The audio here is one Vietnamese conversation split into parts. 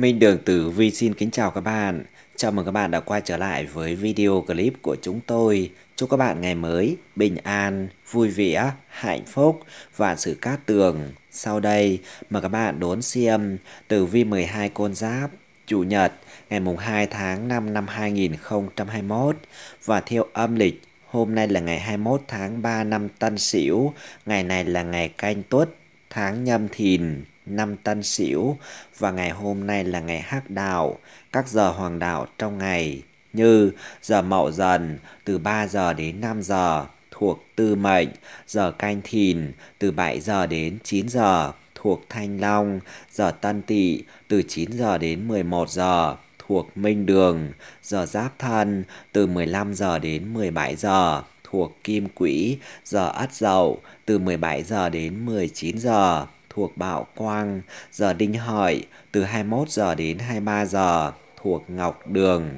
Minh Đường Tử Vi xin kính chào các bạn. Chào mừng các bạn đã quay trở lại với video clip của chúng tôi. Chúc các bạn ngày mới bình an, vui vẻ, hạnh phúc và sự cát tường. Sau đây mời các bạn đón xem Tử Vi 12 con giáp Chủ nhật ngày mùng 2 tháng 5 năm 2021 và theo âm lịch hôm nay là ngày 21 tháng 3 năm Tân Sửu, ngày này là ngày canh tuất tháng nhâm thìn năm tân sửu và ngày hôm nay là ngày hắc đạo, các giờ hoàng đạo trong ngày như giờ mậu dần từ 3 giờ đến 5 giờ thuộc tư mệnh, giờ canh thìn từ 7 giờ đến 9 giờ thuộc thanh long, giờ tân tỵ từ 9 giờ đến 11 giờ thuộc minh đường, giờ giáp thân từ 15 giờ đến 17 giờ thuộc kim quỹ, giờ ất dậu từ 17 giờ đến 19 giờ thuộc Bảo Quang, giờ Đinh Hợi, từ 21 giờ đến 23 giờ, thuộc Ngọc Đường.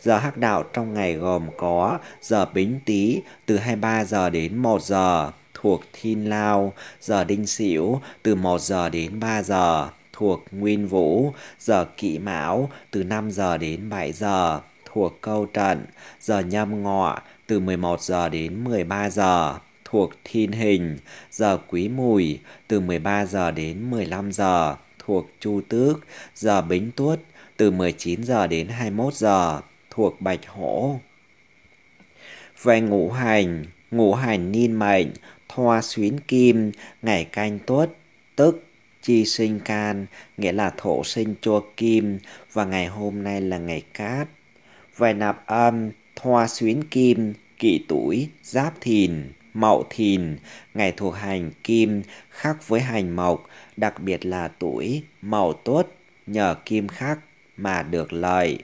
Giờ hắc đạo trong ngày gồm có giờ Bính Tý từ 23 giờ đến 1 giờ thuộc Thiên Lao, giờ Đinh Sửu từ 1 giờ đến 3 giờ thuộc Nguyên Vũ, giờ Kỵ Mão từ 5 giờ đến 7 giờ thuộc Câu Trận, giờ Nhâm Ngọ từ 11 giờ đến 13 giờ thuộc Thiên Hình, giờ Quý Mùi từ 13 giờ đến 15 giờ thuộc Chu Tước, giờ Bính Tuất từ 19 giờ đến 21 giờ thuộc Bạch Hổ. Về ngũ hành, ngũ hành niên mệnh, thoa xuyến kim, ngày canh tuất, tức chi sinh can, nghĩa là thổ sinh chua kim, và ngày hôm nay là ngày cát. Về nạp âm, thoa xuyến kim, kỷ tuổi, giáp thìn. Mậu Thìn, ngày thuộc hành kim khác với hành mộc, đặc biệt là tuổi Mậu Tuất nhờ kim khắc mà được lợi.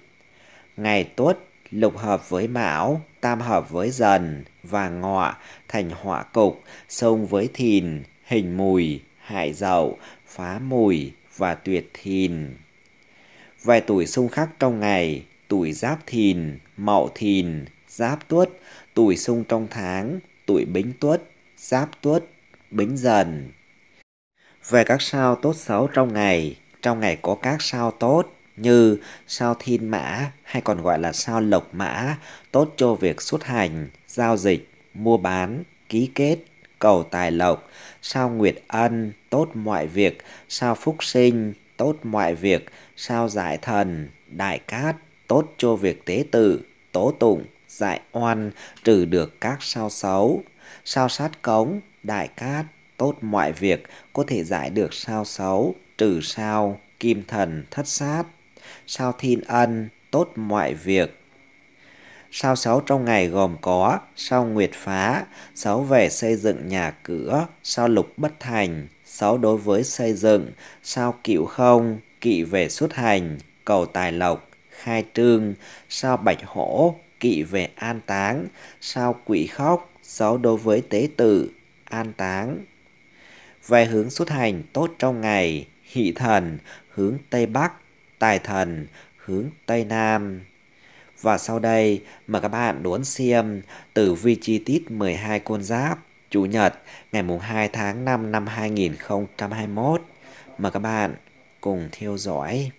Ngày Tuất lục hợp với Mão, tam hợp với Dần và Ngọ thành họa cục, xông với Thìn, hình mùi, hại dậu, phá mùi và tuyệt Thìn. Vài tuổi xung khắc trong ngày, tuổi Giáp Thìn, Mậu Thìn, Giáp Tuất, tuổi xung trong tháng, tuổi Bính Tuất, Giáp Tuất, Bính Dần. Về các sao tốt xấu trong ngày, trong ngày có các sao tốt như sao Thiên Mã hay còn gọi là sao Lộc Mã, tốt cho việc xuất hành, giao dịch, mua bán, ký kết, cầu tài lộc, sao Nguyệt Ân, tốt mọi việc, sao Phúc Sinh, tốt mọi việc, sao Giải Thần, Đại Cát, tốt cho việc tế tự, tố tụng, giải oan, trừ được các sao xấu. Sao sát cống, đại cát, tốt mọi việc, có thể giải được sao xấu, trừ sao, kim thần, thất sát. Sao thiên ân, tốt mọi việc, Sao xấu trong ngày gồm có sao nguyệt phá, xấu về xây dựng nhà cửa, sao lục bất thành, xấu đối với xây dựng, sao cựu không, kỵ về xuất hành, cầu tài lộc, khai trương, sao bạch hổ, kỵ về an táng, sao quỷ khóc, gió đối với tế tử, an táng. Về hướng xuất hành tốt trong ngày, hỷ thần, hướng Tây Bắc, tài thần, hướng Tây Nam. Và sau đây, mời các bạn đón xem tử vi chi tiết 12 con giáp, Chủ nhật, ngày mùng 2 tháng 5 năm 2021. Mời các bạn cùng theo dõi.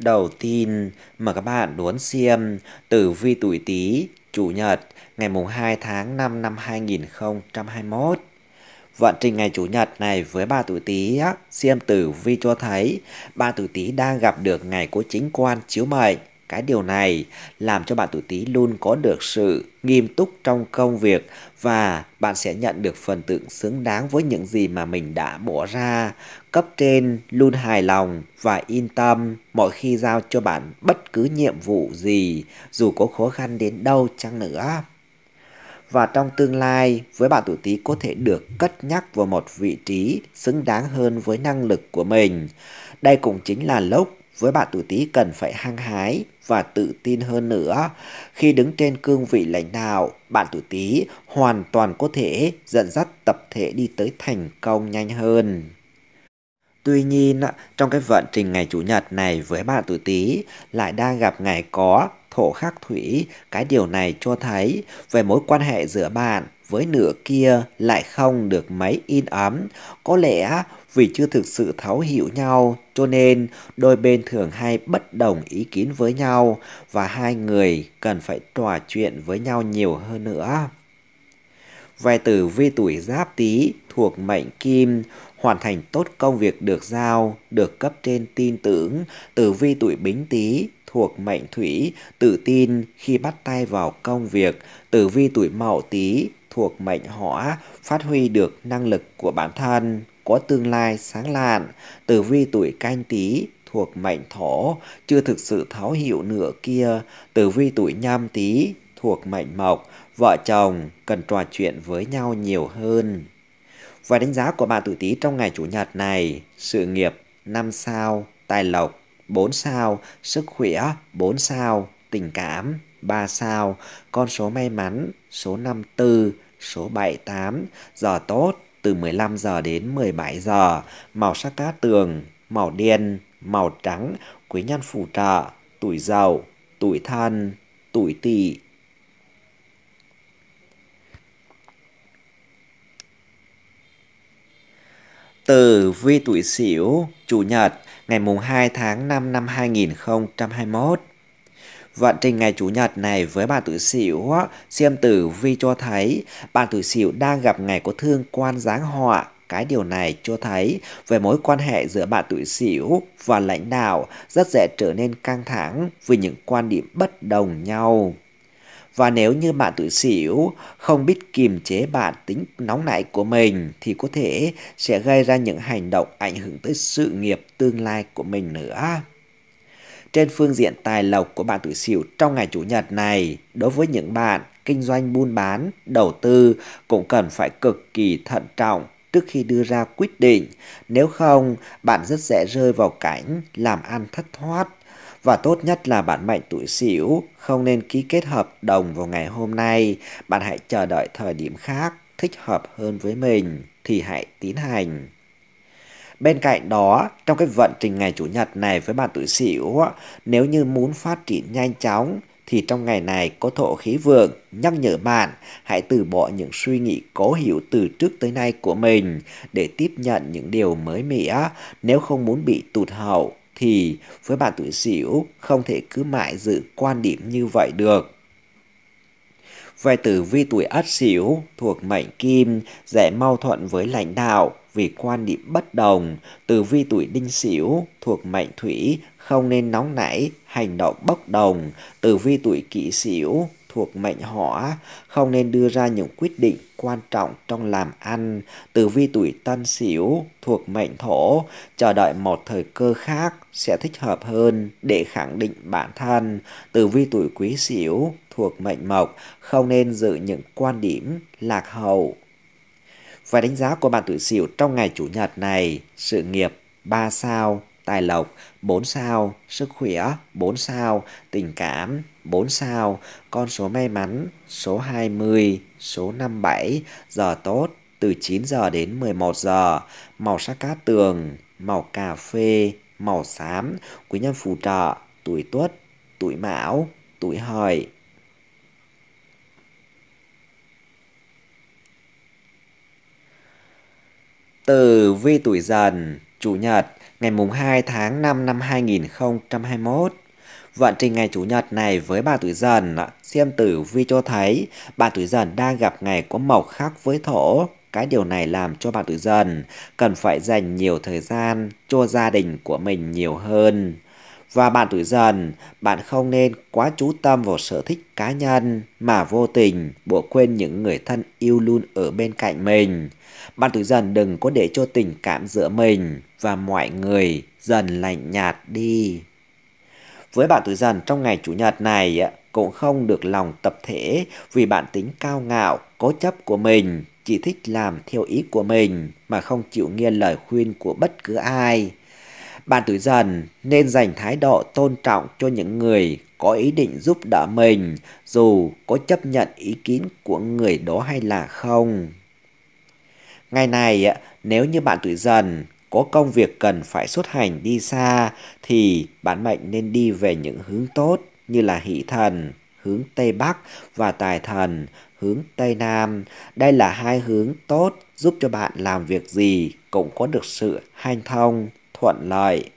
Đầu tiên, mà các bạn đón xem tử vi tuổi Tý, Chủ nhật, ngày mùng 2 tháng 5 năm 2021. Vận trình ngày Chủ nhật này với ba tuổi Tý, xem tử vi cho thấy ba tuổi Tý đang gặp được ngày của chính quan chiếu mệnh cái điều này làm cho bạn tuổi Tý luôn có được sự nghiêm túc trong công việc và bạn sẽ nhận được phần tượng xứng đáng với những gì mà mình đã bỏ ra. Cấp trên luôn hài lòng và yên tâm mọi khi giao cho bạn bất cứ nhiệm vụ gì dù có khó khăn đến đâu chăng nữa và trong tương lai với bạn tuổi Tý có thể được cất nhắc vào một vị trí xứng đáng hơn với năng lực của mình. Đây cũng chính là lúc với bạn tuổi Tý cần phải hăng hái và tự tin hơn nữa. Khi đứng trên cương vị lãnh đạo, bạn tuổi Tý hoàn toàn có thể dẫn dắt tập thể đi tới thành công nhanh hơn. Tuy nhiên, trong cái vận trình ngày Chủ nhật này với bạn tuổi Tý lại đang gặp ngày có thổ khắc thủy, cái điều này cho thấy về mối quan hệ giữa bạn với nửa kia lại không được máy in ấm. Có lẽ vì chưa thực sự thấu hiểu nhau cho nên đôi bên thường hay bất đồng ý kiến với nhau và hai người cần phải trò chuyện với nhau nhiều hơn nữa. Về tử vi tuổi giáp tý thuộc mệnh kim, hoàn thành tốt công việc được giao, được cấp trên tin tưởng, tử vi tuổi bính tý thuộc mệnh thủy, tự tin khi bắt tay vào công việc, tử vi tuổi mậu tý thuộc mệnh hỏa, phát huy được năng lực của bản thân, có tương lai sáng lạn, tử vi tuổi canh tý thuộc mệnh thổ, chưa thực sự tháo hiểu nửa kia, tử vi tuổi nhâm tý thuộc mệnh mộc, vợ chồng cần trò chuyện với nhau nhiều hơn. Và đánh giá của bạn tuổi Tý trong ngày Chủ nhật này, sự nghiệp 5 sao, tài lộc 4 sao, sức khỏe 4 sao, tình cảm 3 sao, con số may mắn số 54 Số 78, giờ tốt từ 15 giờ đến 17 giờ, màu sắc cát tường, màu đen, màu trắng, quý nhân phù trợ, tuổi giàu, tuổi thân, tuổi tỵ. Từ vi tuổi Sửu, chủ nhật, ngày mùng 2 tháng 5 năm 2021 Vận trình ngày Chủ nhật này với bạn tuổi sửu xem tử vi cho thấy bạn tuổi sửu đang gặp ngày có thương quan giáng họa cái điều này cho thấy về mối quan hệ giữa bạn tuổi Sửu và lãnh đạo rất dễ trở nên căng thẳng vì những quan điểm bất đồng nhau. Và nếu như bạn tuổi Sửu không biết kiềm chế bản tính nóng nảy của mình thì có thể sẽ gây ra những hành động ảnh hưởng tới sự nghiệp tương lai của mình nữa trên phương diện tài lộc của bạn tuổi Sửu trong ngày Chủ nhật này. Đối với những bạn kinh doanh buôn bán, đầu tư cũng cần phải cực kỳ thận trọng trước khi đưa ra quyết định. Nếu không, bạn rất dễ rơi vào cảnh làm ăn thất thoát. Và tốt nhất là bạn mệnh tuổi Sửu không nên ký kết hợp đồng vào ngày hôm nay. Bạn hãy chờ đợi thời điểm khác thích hợp hơn với mình thì hãy tiến hành. Bên cạnh đó, trong cái vận trình ngày Chủ nhật này với bạn tuổi Sửu, nếu như muốn phát triển nhanh chóng thì trong ngày này có thổ khí vượng nhắc nhở bạn hãy từ bỏ những suy nghĩ cố hữu từ trước tới nay của mình để tiếp nhận những điều mới mẻ nếu không muốn bị tụt hậu thì với bạn tuổi sửu không thể cứ mãi giữ quan điểm như vậy được về tử vi tuổi ất sửu thuộc mệnh kim dễ mâu thuẫn với lãnh đạo vì quan điểm bất đồng, từ vi tuổi đinh sửu thuộc mệnh thủy không nên nóng nảy, hành động bốc đồng, từ vi tuổi kỷ sửu thuộc mệnh hỏa không nên đưa ra những quyết định quan trọng trong làm ăn từ vi tuổi tân sửu thuộc mệnh thổ chờ đợi một thời cơ khác sẽ thích hợp hơn để khẳng định bản thân từ vi tuổi quý sửu thuộc mệnh mộc không nên giữ những quan điểm lạc hậu và đánh giá của bạn tự xỉu trong ngày Chủ nhật này, sự nghiệp 3 sao, tài lộc 4 sao, sức khỏe 4 sao, tình cảm 4 sao, con số may mắn số 20, số 57, giờ tốt từ 9 giờ đến 11 giờ, màu sắc cát tường, màu cà phê, màu xám, quý nhân phù trợ, tuổi tuất, tuổi mão, tuổi hợi. Từ vi tuổi dần, Chủ nhật, ngày mùng 2 tháng 5 năm 2021. Vận trình ngày Chủ nhật này với bà tuổi dần, xem tử vi cho thấy bà tuổi dần đang gặp ngày có mộc khắc với thổ. Cái điều này làm cho bạn tuổi dần cần phải dành nhiều thời gian cho gia đình của mình nhiều hơn và bạn tuổi dần, bạn không nên quá chú tâm vào sở thích cá nhân mà vô tình bỏ quên những người thân yêu luôn ở bên cạnh mình. Bạn tuổi dần đừng có để cho tình cảm giữa mình và mọi người dần lạnh nhạt đi. Với bạn tuổi dần trong ngày Chủ nhật này cũng không được lòng tập thể vì bạn tính cao ngạo, cố chấp của mình, chỉ thích làm theo ý của mình mà không chịu nghe lời khuyên của bất cứ ai bạn tuổi dần nên dành thái độ tôn trọng cho những người có ý định giúp đỡ mình dù có chấp nhận ý kiến của người đó hay là không. Ngày này, nếu như bạn tuổi dần có công việc cần phải xuất hành đi xa thì bản mệnh nên đi về những hướng tốt như là hỷ thần, hướng Tây Bắc và tài thần, hướng Tây Nam. Đây là hai hướng tốt giúp cho bạn làm việc gì cũng có được sự hanh thông, thuận lợi.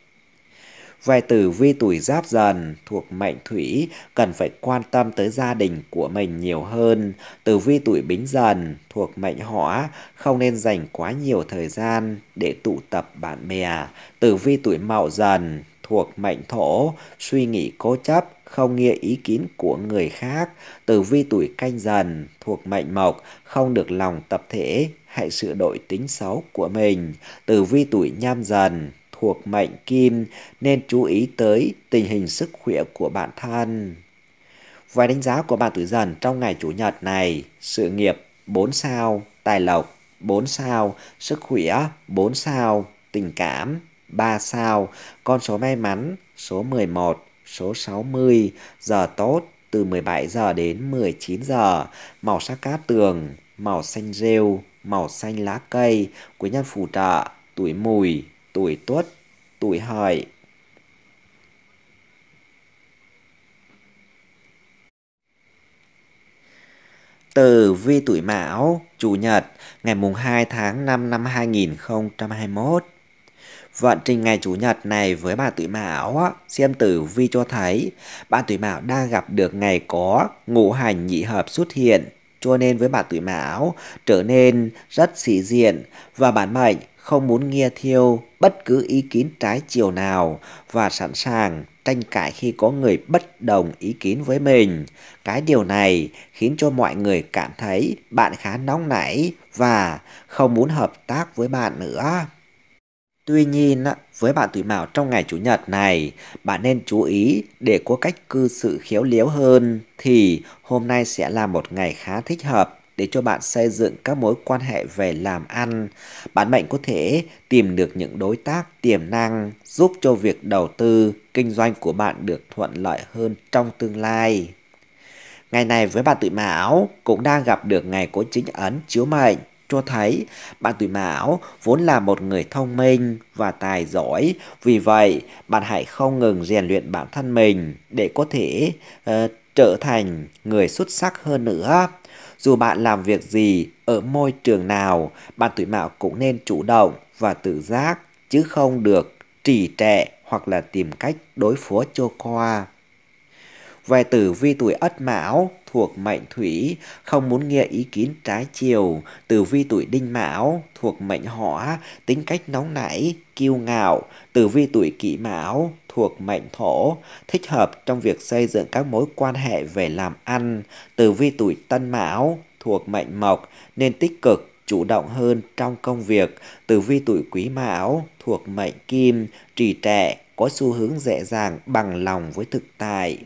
Về tử vi tuổi giáp dần thuộc mệnh thủy cần phải quan tâm tới gia đình của mình nhiều hơn. Tử vi tuổi bính dần thuộc mệnh hỏa không nên dành quá nhiều thời gian để tụ tập bạn bè. Tử vi tuổi mậu dần thuộc mệnh thổ suy nghĩ cố chấp không nghe ý kiến của người khác. Tử vi tuổi canh dần thuộc mệnh mộc không được lòng tập thể hãy sửa đổi tính xấu của mình. Tử vi tuổi nhâm dần thuộc mệnh kim nên chú ý tới tình hình sức khỏe của bản thân. Vài đánh giá của bạn tử dần trong ngày Chủ nhật này, sự nghiệp 4 sao, tài lộc 4 sao, sức khỏe 4 sao, tình cảm 3 sao, con số may mắn số 11, số 60, giờ tốt từ 17 giờ đến 19 giờ, màu sắc cát tường, màu xanh rêu, màu xanh lá cây, quý nhân phù trợ, tuổi mùi, tuổi tuất, tuổi hợi. từ vi tuổi Mão, Chủ nhật, ngày mùng 2 tháng 5 năm 2021. Vận trình ngày Chủ nhật này với bà tuổi Mão, xem tử vi cho thấy bà tuổi Mão đang gặp được ngày có ngũ hành nhị hợp xuất hiện. Cho nên với bà tuổi Mão trở nên rất sĩ diện và bản mệnh không muốn nghe theo bất cứ ý kiến trái chiều nào và sẵn sàng tranh cãi khi có người bất đồng ý kiến với mình. Cái điều này khiến cho mọi người cảm thấy bạn khá nóng nảy và không muốn hợp tác với bạn nữa. Tuy nhiên, với bạn tuổi mão trong ngày Chủ nhật này, bạn nên chú ý để có cách cư xử khéo léo hơn thì hôm nay sẽ là một ngày khá thích hợp để cho bạn xây dựng các mối quan hệ về làm ăn. Bạn mệnh có thể tìm được những đối tác tiềm năng giúp cho việc đầu tư, kinh doanh của bạn được thuận lợi hơn trong tương lai. Ngày này với bạn tuổi Mão cũng đang gặp được ngày của chính ấn chiếu mệnh cho thấy bạn tuổi Mão vốn là một người thông minh và tài giỏi. Vì vậy, bạn hãy không ngừng rèn luyện bản thân mình để có thể uh, trở thành người xuất sắc hơn nữa. Dù bạn làm việc gì, ở môi trường nào, bạn tuổi mạo cũng nên chủ động và tự giác, chứ không được trì trệ hoặc là tìm cách đối phó cho qua. Về tử vi tuổi ất mão thuộc mệnh thủy, không muốn nghe ý kiến trái chiều. Tử vi tuổi đinh mão thuộc mệnh hỏa, tính cách nóng nảy, kiêu ngạo. Tử vi tuổi kỷ mão thuộc mệnh thổ, thích hợp trong việc xây dựng các mối quan hệ về làm ăn, Tử vi tuổi tân mão thuộc mệnh mộc nên tích cực chủ động hơn trong công việc, Tử vi tuổi quý mão thuộc mệnh kim, trì trệ, có xu hướng dễ dàng bằng lòng với thực tại.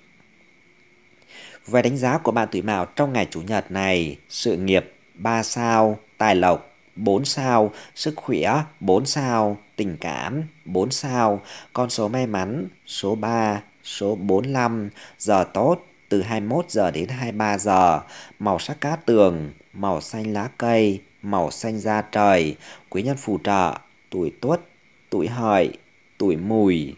Về đánh giá của bạn tuổi mão trong ngày chủ nhật này, sự nghiệp 3 sao, tài lộc 4 sao, sức khỏe 4 sao, tình cảm 4 sao, con số may mắn số 3, số 45, giờ tốt từ 21 giờ đến 23 giờ, màu sắc cá tường, màu xanh lá cây, màu xanh da trời, quý nhân phù trợ, tuổi tuất, tuổi hợi, tuổi mùi.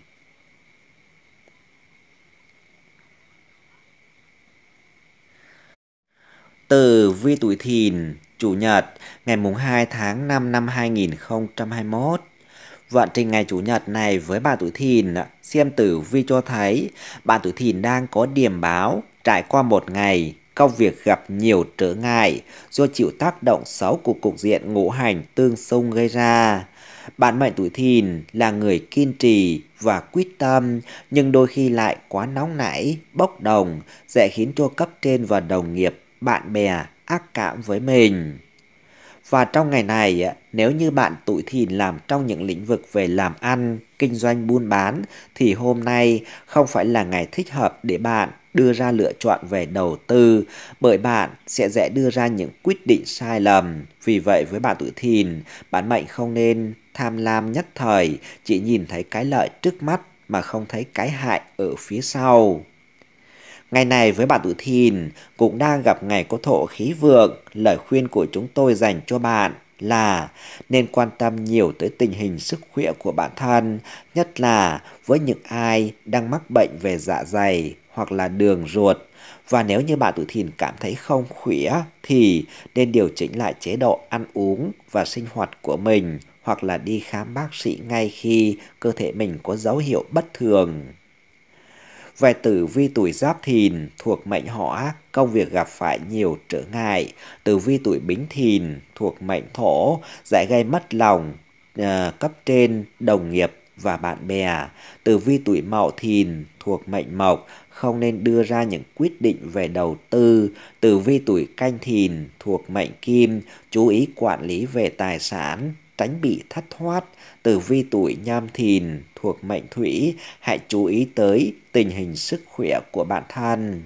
Từ vi tuổi thìn Chủ nhật ngày mùng 2 tháng 5 năm 2021. Vận trình ngày Chủ nhật này với bà tuổi thìn, xem tử vi cho thấy bà tuổi thìn đang có điểm báo trải qua một ngày công việc gặp nhiều trở ngại do chịu tác động xấu của cục diện ngũ hành tương xung gây ra. Bạn mệnh tuổi thìn là người kiên trì và quyết tâm nhưng đôi khi lại quá nóng nảy, bốc đồng, dễ khiến cho cấp trên và đồng nghiệp, bạn bè ác cảm với mình. Và trong ngày này, nếu như bạn tuổi thìn làm trong những lĩnh vực về làm ăn, kinh doanh buôn bán, thì hôm nay không phải là ngày thích hợp để bạn đưa ra lựa chọn về đầu tư, bởi bạn sẽ dễ đưa ra những quyết định sai lầm. Vì vậy với bạn tuổi thìn, bạn mệnh không nên tham lam nhất thời, chỉ nhìn thấy cái lợi trước mắt mà không thấy cái hại ở phía sau. Ngày này với bạn tự thìn cũng đang gặp ngày có thổ khí vượng, lời khuyên của chúng tôi dành cho bạn là nên quan tâm nhiều tới tình hình sức khỏe của bản thân, nhất là với những ai đang mắc bệnh về dạ dày hoặc là đường ruột. Và nếu như bạn tự thìn cảm thấy không khỏe thì nên điều chỉnh lại chế độ ăn uống và sinh hoạt của mình hoặc là đi khám bác sĩ ngay khi cơ thể mình có dấu hiệu bất thường. Về tử vi tuổi giáp thìn thuộc mệnh hỏa công việc gặp phải nhiều trở ngại. Tử vi tuổi bính thìn thuộc mệnh thổ, dễ gây mất lòng, uh, cấp trên, đồng nghiệp và bạn bè. Tử vi tuổi mậu thìn thuộc mệnh mộc, không nên đưa ra những quyết định về đầu tư. Tử vi tuổi canh thìn thuộc mệnh kim, chú ý quản lý về tài sản, tránh bị thất thoát, từ vi tuổi nhâm thìn thuộc mệnh thủy, hãy chú ý tới tình hình sức khỏe của bạn thân.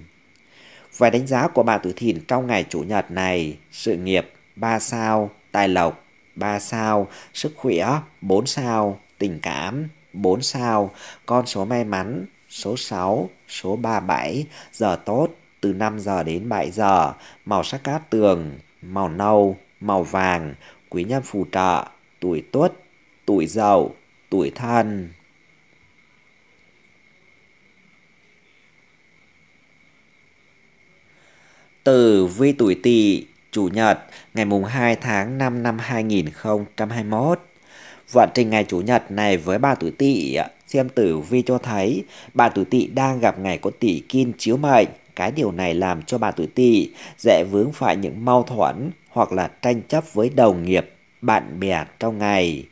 Vài đánh giá của bạn tuổi thìn trong ngày Chủ nhật này, sự nghiệp 3 sao, tài lộc 3 sao, sức khỏe 4 sao, tình cảm 4 sao, con số may mắn số 6, số 37, giờ tốt từ 5 giờ đến 7 giờ, màu sắc cát tường, màu nâu, màu vàng, quý nhân phù trợ, tuổi tuất, tuổi dậu, tuổi thân. từ vi tuổi Tỵ, chủ nhật, ngày mùng 2 tháng 5 năm 2021. Vận trình ngày chủ nhật này với ba tuổi Tỵ, xem tử vi cho thấy bà tuổi Tỵ đang gặp ngày có tỷ kim chiếu mệnh. Cái điều này làm cho bà tuổi Tỵ dễ vướng phải những mâu thuẫn hoặc là tranh chấp với đồng nghiệp bạn bè trong ngày.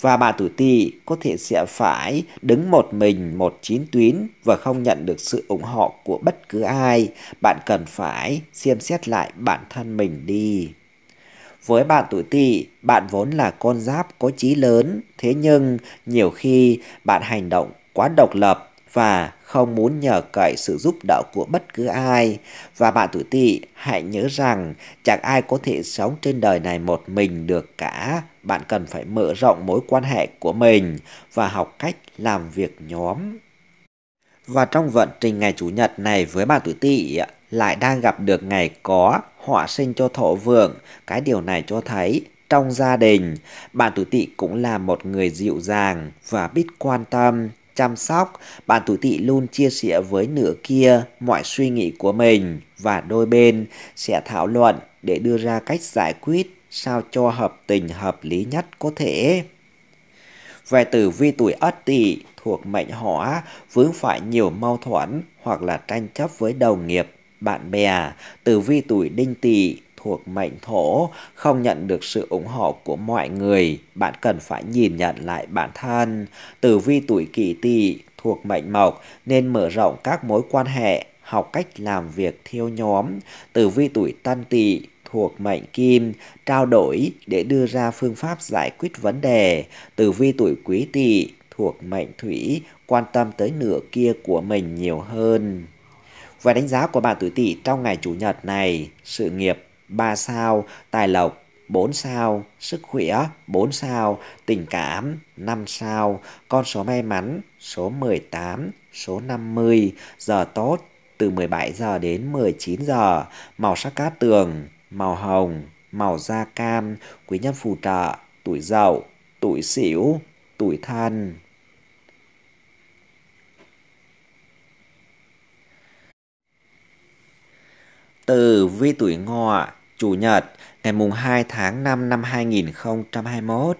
Và bà tuổi tỵ có thể sẽ phải đứng một mình một chín tuyến và không nhận được sự ủng hộ của bất cứ ai. Bạn cần phải xem xét lại bản thân mình đi. Với bạn tuổi tỵ, bạn vốn là con giáp có trí lớn, thế nhưng nhiều khi bạn hành động quá độc lập và không muốn nhờ cậy sự giúp đỡ của bất cứ ai. Và bạn tuổi tỵ hãy nhớ rằng chẳng ai có thể sống trên đời này một mình được cả. Bạn cần phải mở rộng mối quan hệ của mình và học cách làm việc nhóm. Và trong vận trình ngày Chủ nhật này với bạn tuổi tỵ lại đang gặp được ngày có họa sinh cho thổ vượng. Cái điều này cho thấy trong gia đình, bạn tuổi tỵ cũng là một người dịu dàng và biết quan tâm chăm sóc, bạn tuổi tỵ luôn chia sẻ với nửa kia mọi suy nghĩ của mình và đôi bên sẽ thảo luận để đưa ra cách giải quyết sao cho hợp tình hợp lý nhất có thể. Về tử vi tuổi Ất Tỵ thuộc mệnh Hỏa vướng phải nhiều mâu thuẫn hoặc là tranh chấp với đồng nghiệp, bạn bè, tử vi tuổi Đinh Tỵ thuộc mệnh thổ, không nhận được sự ủng hộ của mọi người, bạn cần phải nhìn nhận lại bản thân. Tử vi tuổi kỷ tỵ thuộc mệnh mộc nên mở rộng các mối quan hệ, học cách làm việc theo nhóm. Tử vi tuổi tân tỵ thuộc mệnh kim, trao đổi để đưa ra phương pháp giải quyết vấn đề. Tử vi tuổi quý tỵ thuộc mệnh thủy, quan tâm tới nửa kia của mình nhiều hơn. Và đánh giá của bạn tuổi tỵ trong ngày chủ nhật này, sự nghiệp 3 sao, tài lộc 4 sao, sức khỏe 4 sao, tình cảm 5 sao, con số may mắn số 18, số 50, giờ tốt từ 17 giờ đến 19 giờ, màu sắc cát tường, màu hồng, màu da cam, quý nhân phù trợ, tuổi dậu, tuổi sửu, tuổi thân. Từ vi tuổi ngọ, Chủ nhật, ngày mùng 2 tháng 5 năm 2021.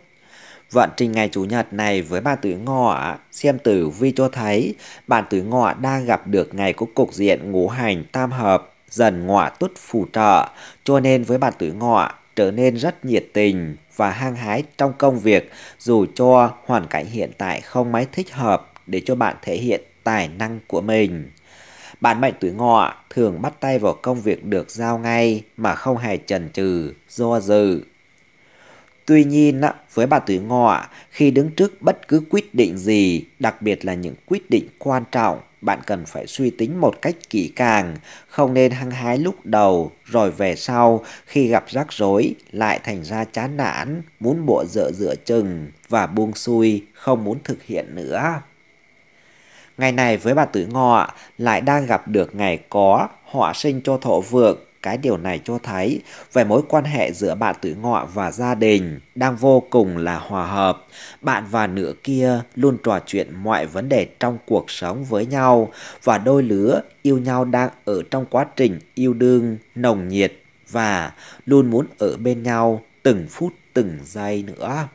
Vận trình ngày Chủ nhật này với bạn tuổi ngọ, xem tử vi cho thấy bạn tuổi ngọ đang gặp được ngày có cục diện ngũ hành tam hợp, dần ngọ tuất phù trợ, cho nên với bạn tuổi ngọ trở nên rất nhiệt tình và hăng hái trong công việc dù cho hoàn cảnh hiện tại không mấy thích hợp để cho bạn thể hiện tài năng của mình. Bạn mệnh tuổi ngọ thường bắt tay vào công việc được giao ngay mà không hề chần chừ, do dự. Tuy nhiên, với bà tuổi ngọ, khi đứng trước bất cứ quyết định gì, đặc biệt là những quyết định quan trọng, bạn cần phải suy tính một cách kỹ càng, không nên hăng hái lúc đầu, rồi về sau khi gặp rắc rối lại thành ra chán nản, muốn bộ dựa dựa chừng và buông xuôi, không muốn thực hiện nữa. Ngày này với bà tử ngọ lại đang gặp được ngày có họa sinh cho thọ vượng. Cái điều này cho thấy về mối quan hệ giữa bạn tử ngọ và gia đình đang vô cùng là hòa hợp. Bạn và nửa kia luôn trò chuyện mọi vấn đề trong cuộc sống với nhau và đôi lứa yêu nhau đang ở trong quá trình yêu đương, nồng nhiệt và luôn muốn ở bên nhau từng phút từng giây nữa.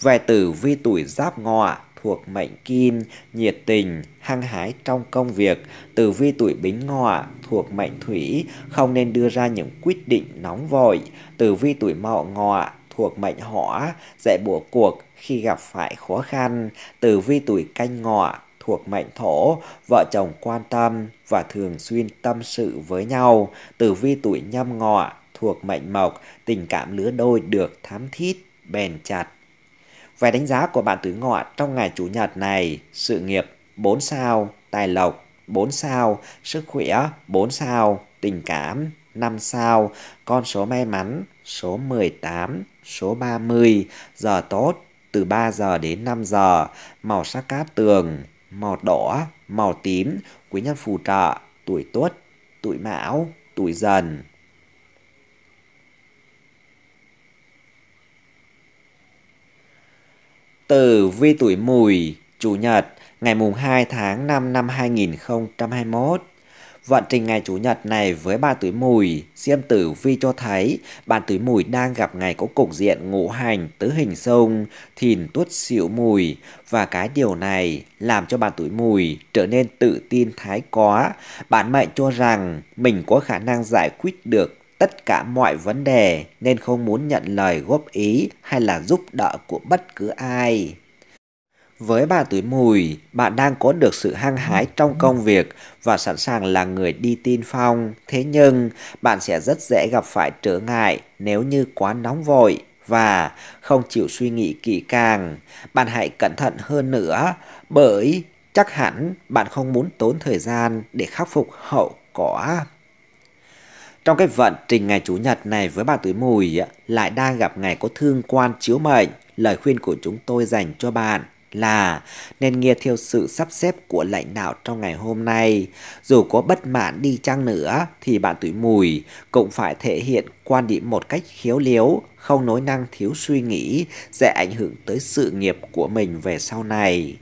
Về tử vi tuổi giáp ngọ thuộc mệnh kim, nhiệt tình, hăng hái trong công việc. Tử vi tuổi bính ngọ thuộc mệnh thủy, không nên đưa ra những quyết định nóng vội. Tử vi tuổi mậu ngọ thuộc mệnh hỏa, dễ bùa cuộc khi gặp phải khó khăn. Tử vi tuổi canh ngọ thuộc mệnh thổ, vợ chồng quan tâm và thường xuyên tâm sự với nhau. Tử vi tuổi nhâm ngọ thuộc mệnh mộc, tình cảm lứa đôi được thám thiết, bền chặt. Về đánh giá của bạn tử ngọ trong ngày Chủ nhật này, sự nghiệp 4 sao, tài lộc 4 sao, sức khỏe 4 sao, tình cảm 5 sao, con số may mắn số 18, số 30, giờ tốt từ 3 giờ đến 5 giờ, màu sắc cát tường, màu đỏ, màu tím, quý nhân phù trợ, tuổi tuất, tuổi mão, tuổi dần. Tử vi tuổi mùi, Chủ nhật, ngày mùng 2 tháng 5 năm 2021. Vận trình ngày Chủ nhật này với bạn tuổi mùi, xem tử vi cho thấy bạn tuổi mùi đang gặp ngày có cục diện ngũ hành tứ hình sông, thìn tuất xỉu mùi và cái điều này làm cho bạn tuổi mùi trở nên tự tin thái quá. Bạn mệnh cho rằng mình có khả năng giải quyết được tất cả mọi vấn đề nên không muốn nhận lời góp ý hay là giúp đỡ của bất cứ ai. Với bà tuổi mùi, bạn đang có được sự hăng hái trong công việc và sẵn sàng là người đi tin phong. Thế nhưng, bạn sẽ rất dễ gặp phải trở ngại nếu như quá nóng vội và không chịu suy nghĩ kỹ càng. Bạn hãy cẩn thận hơn nữa bởi chắc hẳn bạn không muốn tốn thời gian để khắc phục hậu quả. Trong cái vận trình ngày Chủ nhật này với bà tuổi mùi lại đang gặp ngày có thương quan chiếu mệnh, lời khuyên của chúng tôi dành cho bạn là nên nghe theo sự sắp xếp của lãnh đạo trong ngày hôm nay. Dù có bất mãn đi chăng nữa thì bạn tuổi mùi cũng phải thể hiện quan điểm một cách khéo léo, không nói năng thiếu suy nghĩ sẽ ảnh hưởng tới sự nghiệp của mình về sau này.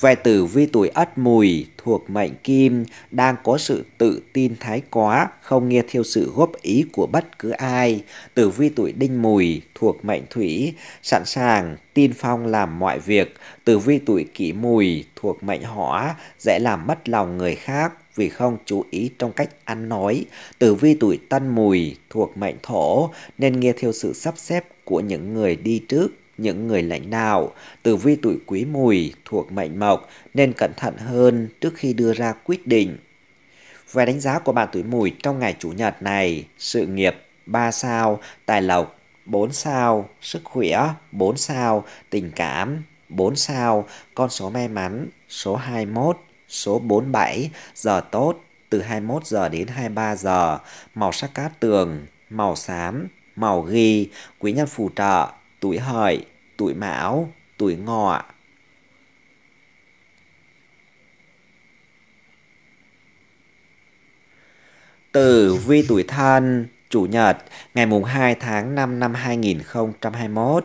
Về tử vi tuổi ất mùi thuộc mệnh kim đang có sự tự tin thái quá, không nghe theo sự góp ý của bất cứ ai. Tử vi tuổi đinh mùi thuộc mệnh thủy sẵn sàng tin phong làm mọi việc. Tử vi tuổi kỷ mùi thuộc mệnh hỏa dễ làm mất lòng người khác vì không chú ý trong cách ăn nói. Tử vi tuổi tân mùi thuộc mệnh thổ nên nghe theo sự sắp xếp của những người đi trước những người lãnh đạo. từ vi tuổi quý mùi thuộc mệnh mộc nên cẩn thận hơn trước khi đưa ra quyết định. Về đánh giá của bạn tuổi mùi trong ngày Chủ nhật này, sự nghiệp 3 sao, tài lộc 4 sao, sức khỏe 4 sao, tình cảm 4 sao, con số may mắn số 21, số 47, giờ tốt từ 21 giờ đến 23 giờ, màu sắc cát tường, màu xám, màu ghi, quý nhân phù trợ tuổi hợi, tuổi mão, tuổi ngọ. Tử vi tuổi thân, Chủ nhật, ngày mùng 2 tháng 5 năm 2021.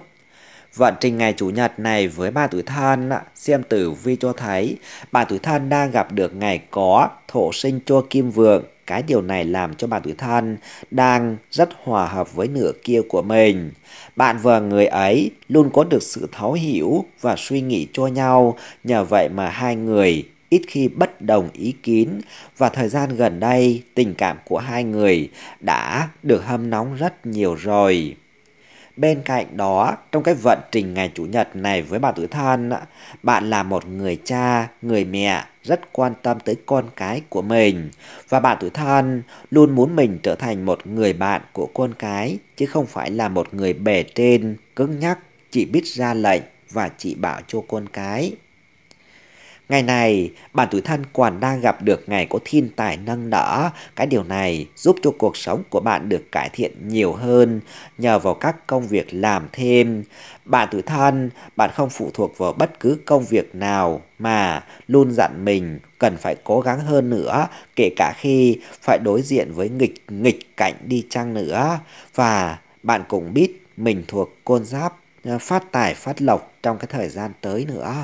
Vận trình ngày Chủ nhật này với ba tuổi thân, xem tử vi cho thấy, bà tuổi thân đang gặp được ngày có thổ sinh cho kim vượng, cái điều này làm cho bạn tuổi thân đang rất hòa hợp với nửa kia của mình. Bạn và người ấy luôn có được sự thấu hiểu và suy nghĩ cho nhau, nhờ vậy mà hai người ít khi bất đồng ý kiến và thời gian gần đây tình cảm của hai người đã được hâm nóng rất nhiều rồi. Bên cạnh đó, trong cái vận trình ngày Chủ nhật này với bà tuổi Thân, bạn là một người cha, người mẹ rất quan tâm tới con cái của mình. Và bạn tuổi Thân luôn muốn mình trở thành một người bạn của con cái, chứ không phải là một người bề trên, cứng nhắc, chỉ biết ra lệnh và chỉ bảo cho con cái. Ngày này, bản tuổi thân còn đang gặp được ngày có thiên tài nâng đỡ. Cái điều này giúp cho cuộc sống của bạn được cải thiện nhiều hơn nhờ vào các công việc làm thêm. Bạn tuổi thân, bạn không phụ thuộc vào bất cứ công việc nào mà luôn dặn mình cần phải cố gắng hơn nữa kể cả khi phải đối diện với nghịch nghịch cảnh đi chăng nữa. Và bạn cũng biết mình thuộc côn giáp ờ, phát tài phát lộc trong cái thời gian tới nữa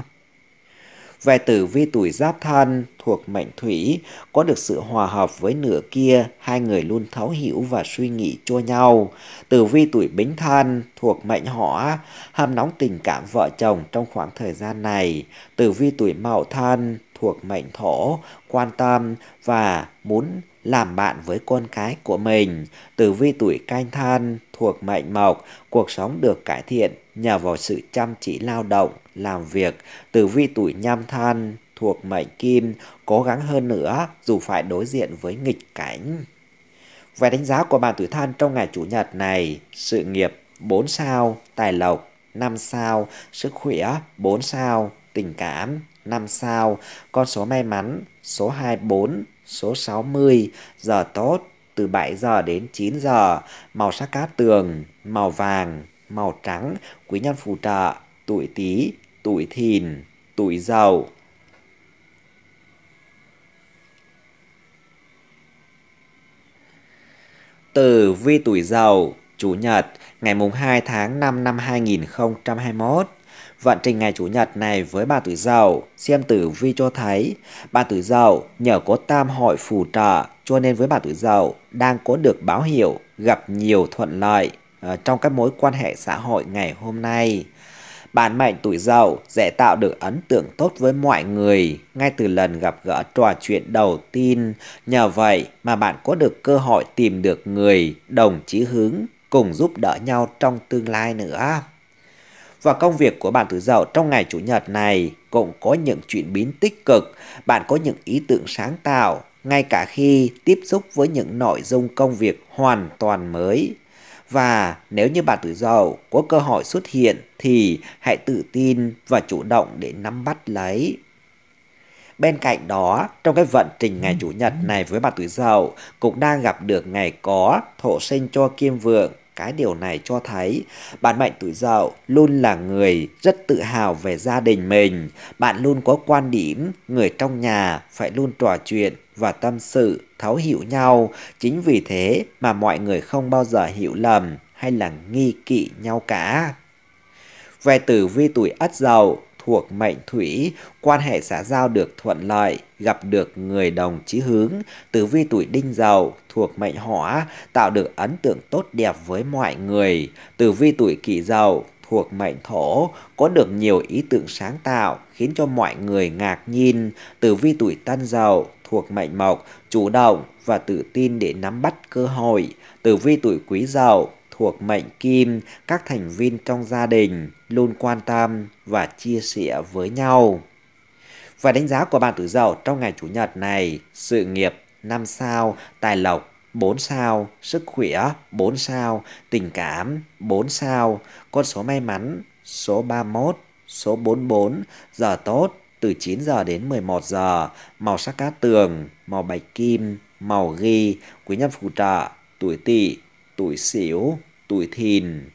về tử vi tuổi giáp thân thuộc mệnh thủy có được sự hòa hợp với nửa kia, hai người luôn thấu hiểu và suy nghĩ cho nhau. Tử vi tuổi bính thân thuộc mệnh hỏa, ham nóng tình cảm vợ chồng trong khoảng thời gian này. Tử vi tuổi mậu thân thuộc mệnh thổ, quan tâm và muốn làm bạn với con cái của mình. Tử vi tuổi canh thân thuộc mệnh mộc, cuộc sống được cải thiện nhờ vào sự chăm chỉ lao động làm việc, từ vi tuổi nhâm thân thuộc mệnh kim, cố gắng hơn nữa dù phải đối diện với nghịch cảnh. Về đánh giá của bạn tuổi thân trong ngày Chủ nhật này, sự nghiệp 4 sao, tài lộc 5 sao, sức khỏe 4 sao, tình cảm 5 sao, con số may mắn số 24, số 60, giờ tốt từ 7 giờ đến 9 giờ, màu sắc cát tường, màu vàng, màu trắng, quý nhân phù trợ tuổi Tý, tuổi Thìn, tuổi Dậu. từ vi tuổi Dậu, Chủ nhật, ngày mùng 2 tháng 5 năm 2021. Vận trình ngày Chủ nhật này với bà tuổi Dậu, xem tử vi cho thấy, bà tuổi Dậu nhờ có tam hội phù trợ, cho nên với bà tuổi Dậu đang có được báo hiệu gặp nhiều thuận lợi ờ, trong các mối quan hệ xã hội ngày hôm nay. Bản mệnh tuổi dậu dễ tạo được ấn tượng tốt với mọi người ngay từ lần gặp gỡ trò chuyện đầu tiên. Nhờ vậy mà bạn có được cơ hội tìm được người đồng chí hướng cùng giúp đỡ nhau trong tương lai nữa. Và công việc của bạn tuổi dậu trong ngày chủ nhật này cũng có những chuyển biến tích cực, bạn có những ý tưởng sáng tạo, ngay cả khi tiếp xúc với những nội dung công việc hoàn toàn mới. Và nếu như bạn tuổi giàu có cơ hội xuất hiện thì hãy tự tin và chủ động để nắm bắt lấy. Bên cạnh đó, trong cái vận trình ngày Chủ nhật này với bạn tuổi giàu cũng đang gặp được ngày có thổ sinh cho kim vượng. Cái điều này cho thấy bạn mệnh tuổi Dậu luôn là người rất tự hào về gia đình mình. Bạn luôn có quan điểm người trong nhà phải luôn trò chuyện và tâm sự thấu hiểu nhau, chính vì thế mà mọi người không bao giờ hiểu lầm hay là nghi kỵ nhau cả. Về tử vi tuổi Ất Dậu thuộc mệnh Thủy, quan hệ xã giao được thuận lợi, gặp được người đồng chí hướng, tử vi tuổi Đinh Dậu thuộc mệnh Hỏa, tạo được ấn tượng tốt đẹp với mọi người, tử vi tuổi Kỷ Dậu thuộc mệnh thổ, có được nhiều ý tưởng sáng tạo khiến cho mọi người ngạc nhiên. Tử vi tuổi tân dậu thuộc mệnh mộc chủ động và tự tin để nắm bắt cơ hội. Tử vi tuổi quý dậu thuộc mệnh kim, các thành viên trong gia đình luôn quan tâm và chia sẻ với nhau. Và đánh giá của bạn tuổi dậu trong ngày chủ nhật này, sự nghiệp 5 sao, tài lộc 4 sao, sức khỏe 4 sao, tình cảm 4 sao, con số may mắn số 31, số 44, giờ tốt từ 9 giờ đến 11 giờ, màu sắc cát tường, màu bạch kim, màu ghi, quý nhân phù trợ, tuổi tỵ, tuổi sửu, tuổi thìn.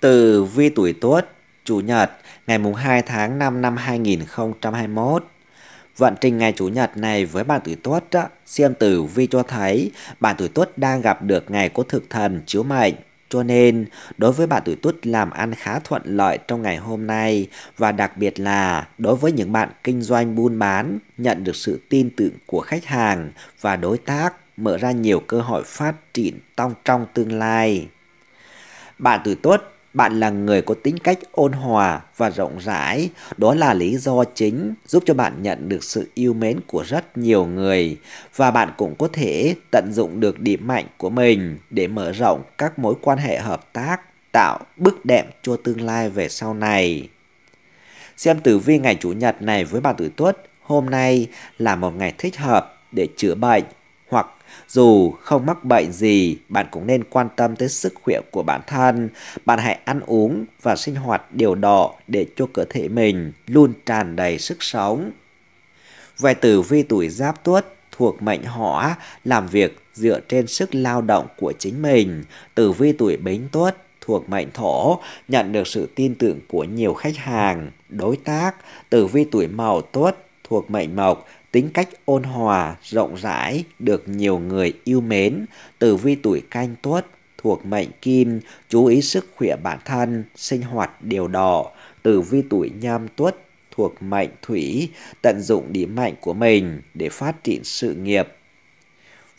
Từ vi tuổi tuất, chủ nhật, ngày mùng 2 tháng 5 năm 2021. Vận trình ngày Chủ nhật này với bạn tuổi tuất, xem tử vi cho thấy bạn tuổi tuất đang gặp được ngày có thực thần chiếu mệnh cho nên, đối với bạn tuổi Tuất làm ăn khá thuận lợi trong ngày hôm nay và đặc biệt là đối với những bạn kinh doanh buôn bán, nhận được sự tin tưởng của khách hàng và đối tác mở ra nhiều cơ hội phát triển trong trong tương lai. Bạn tuổi Tuất bạn là người có tính cách ôn hòa và rộng rãi, đó là lý do chính giúp cho bạn nhận được sự yêu mến của rất nhiều người và bạn cũng có thể tận dụng được điểm mạnh của mình để mở rộng các mối quan hệ hợp tác, tạo bước đệm cho tương lai về sau này. Xem tử vi ngày Chủ nhật này với bạn tuổi Tuất, hôm nay là một ngày thích hợp để chữa bệnh hoặc dù không mắc bệnh gì, bạn cũng nên quan tâm tới sức khỏe của bản thân. Bạn hãy ăn uống và sinh hoạt điều độ để cho cơ thể mình luôn tràn đầy sức sống. Về tử vi tuổi giáp tuất thuộc mệnh hỏa, làm việc dựa trên sức lao động của chính mình. Tử vi tuổi bính tuất thuộc mệnh thổ, nhận được sự tin tưởng của nhiều khách hàng, đối tác. Tử vi tuổi mậu tuất thuộc mệnh mộc, tính cách ôn hòa, rộng rãi, được nhiều người yêu mến, từ vi tuổi canh tuất thuộc mệnh kim, chú ý sức khỏe bản thân, sinh hoạt điều đỏ, từ vi tuổi nhâm tuất thuộc mệnh thủy, tận dụng điểm mạnh của mình để phát triển sự nghiệp.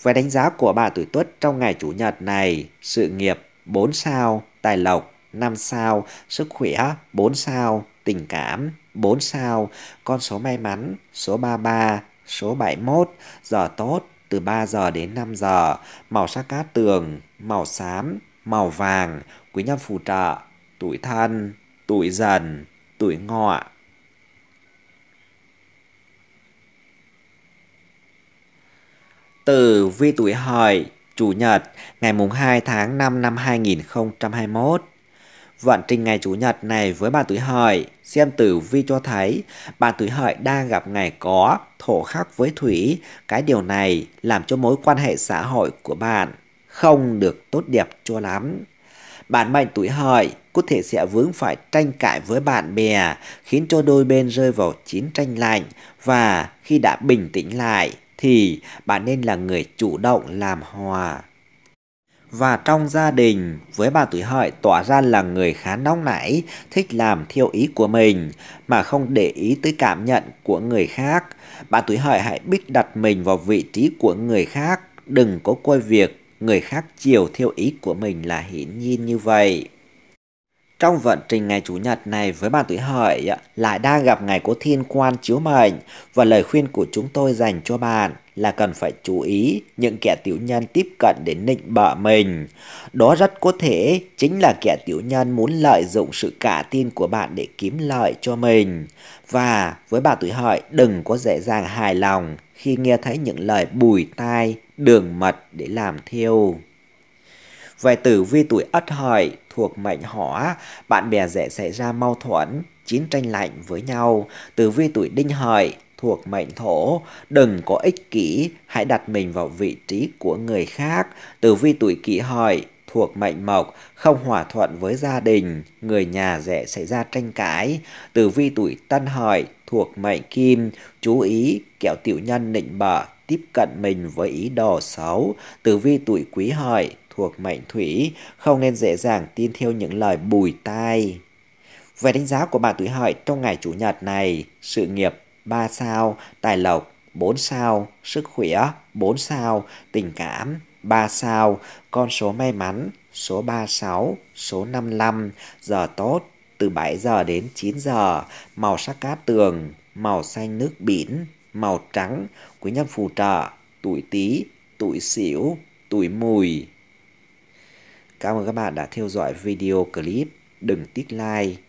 Về đánh giá của bà tuổi tuất trong ngày Chủ nhật này, sự nghiệp 4 sao, tài lộc 5 sao, sức khỏe 4 sao, tình cảm, 4 sao, con số may mắn, số 33, số 71, giờ tốt, từ 3 giờ đến 5 giờ, màu sắc cát tường, màu xám, màu vàng, quý nhân phù trợ, tuổi thân, tuổi dần, tuổi ngọ. Từ vi tuổi hợi, Chủ nhật, ngày mùng 2 tháng 5 năm 2021. Vận trình ngày Chủ nhật này với bạn tuổi hợi, xem tử vi cho thấy bạn tuổi hợi đang gặp ngày có, thổ khắc với thủy. Cái điều này làm cho mối quan hệ xã hội của bạn không được tốt đẹp cho lắm. Bạn mệnh tuổi hợi có thể sẽ vướng phải tranh cãi với bạn bè, khiến cho đôi bên rơi vào chiến tranh lạnh và khi đã bình tĩnh lại thì bạn nên là người chủ động làm hòa và trong gia đình với bà tuổi hợi tỏa ra là người khá nóng nảy, thích làm theo ý của mình mà không để ý tới cảm nhận của người khác. Bà tuổi hợi hãy biết đặt mình vào vị trí của người khác, đừng có coi việc người khác chiều theo ý của mình là hiển nhiên như vậy. Trong vận trình ngày Chủ nhật này với bà tuổi hợi lại đang gặp ngày có thiên quan chiếu mệnh và lời khuyên của chúng tôi dành cho bạn là cần phải chú ý những kẻ tiểu nhân tiếp cận đến nịnh bợ mình. Đó rất có thể chính là kẻ tiểu nhân muốn lợi dụng sự cả tin của bạn để kiếm lợi cho mình. Và với bà tuổi hợi đừng có dễ dàng hài lòng khi nghe thấy những lời bùi tai, đường mật để làm theo. Về tử vi tuổi ất hợi thuộc mệnh hỏa, bạn bè dễ xảy ra mâu thuẫn, chiến tranh lạnh với nhau. Tử vi tuổi đinh hợi thuộc mệnh thổ, đừng có ích kỷ, hãy đặt mình vào vị trí của người khác. Tử vi tuổi kỷ hỏi, thuộc mệnh mộc, không hòa thuận với gia đình, người nhà dễ xảy ra tranh cãi. Tử vi tuổi tân hỏi, thuộc mệnh kim, chú ý, kẻo tiểu nhân nịnh bợ tiếp cận mình với ý đồ xấu. Tử vi tuổi quý hợi thuộc mệnh thủy, không nên dễ dàng tin theo những lời bùi tai. Về đánh giá của bạn tuổi hợi trong ngày chủ nhật này, sự nghiệp 3 sao, tài lộc 4 sao, sức khỏe 4 sao, tình cảm 3 sao, con số may mắn số 36, số 55, giờ tốt từ 7 giờ đến 9 giờ, màu sắc cát tường, màu xanh nước biển, màu trắng, quý nhân phù trợ, tuổi Tý, tuổi Sửu, tuổi Mùi. Cảm ơn các bạn đã theo dõi video clip. Đừng tiếc like